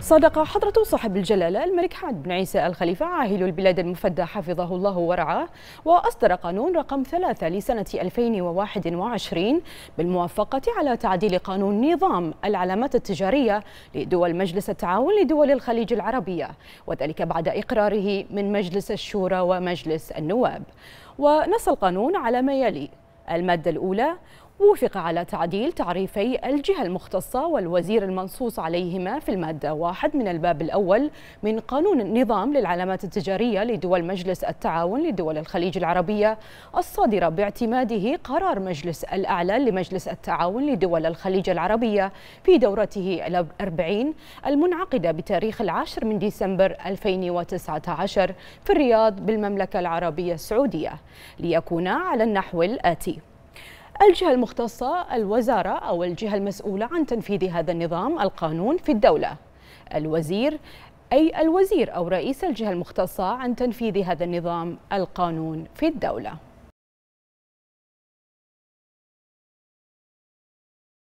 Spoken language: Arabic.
صدق حضرة صاحب الجلالة الملك حمد بن عيسى الخليفة عاهل البلاد المفدى حفظه الله ورعاه وأصدر قانون رقم ثلاثة لسنة 2021 بالموافقة على تعديل قانون نظام العلامات التجارية لدول مجلس التعاون لدول الخليج العربية وذلك بعد إقراره من مجلس الشورى ومجلس النواب ونص القانون على ما يلي المادة الأولى وفق على تعديل تعريفي الجهة المختصة والوزير المنصوص عليهما في المادة واحد من الباب الأول من قانون النظام للعلامات التجارية لدول مجلس التعاون لدول الخليج العربية الصادرة باعتماده قرار مجلس الأعلى لمجلس التعاون لدول الخليج العربية في دورته الأربعين المنعقدة بتاريخ العاشر من ديسمبر 2019 في الرياض بالمملكة العربية السعودية ليكون على النحو الآتي الجهة المختصة الوزارة أو الجهة المسؤولة عن تنفيذ هذا النظام القانون في الدولة الوزير أي الوزير أو رئيس الجهة المختصة عن تنفيذ هذا النظام القانون في الدولة